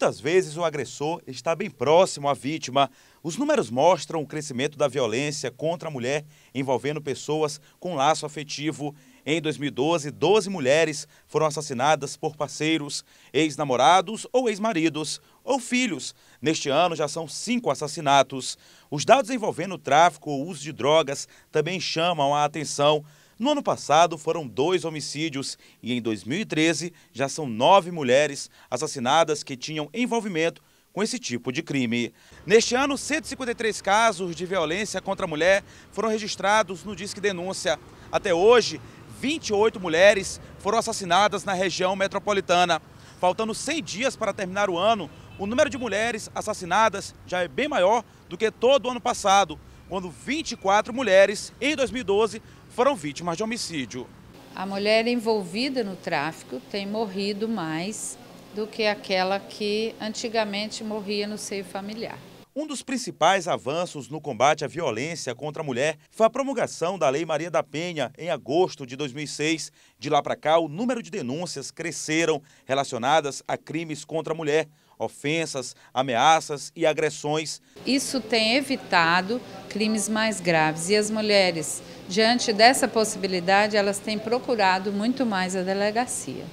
Muitas vezes o agressor está bem próximo à vítima. Os números mostram o crescimento da violência contra a mulher envolvendo pessoas com laço afetivo. Em 2012, 12 mulheres foram assassinadas por parceiros, ex-namorados ou ex-maridos, ou filhos. Neste ano já são cinco assassinatos. Os dados envolvendo o tráfico ou uso de drogas também chamam a atenção. No ano passado foram dois homicídios e em 2013 já são nove mulheres assassinadas que tinham envolvimento com esse tipo de crime. Neste ano, 153 casos de violência contra a mulher foram registrados no Disque Denúncia. Até hoje, 28 mulheres foram assassinadas na região metropolitana. Faltando 100 dias para terminar o ano, o número de mulheres assassinadas já é bem maior do que todo o ano passado quando 24 mulheres, em 2012, foram vítimas de homicídio. A mulher envolvida no tráfico tem morrido mais do que aquela que antigamente morria no seio familiar. Um dos principais avanços no combate à violência contra a mulher foi a promulgação da Lei Maria da Penha em agosto de 2006. De lá para cá, o número de denúncias cresceram relacionadas a crimes contra a mulher, ofensas, ameaças e agressões. Isso tem evitado crimes mais graves. E as mulheres, diante dessa possibilidade, elas têm procurado muito mais a delegacia.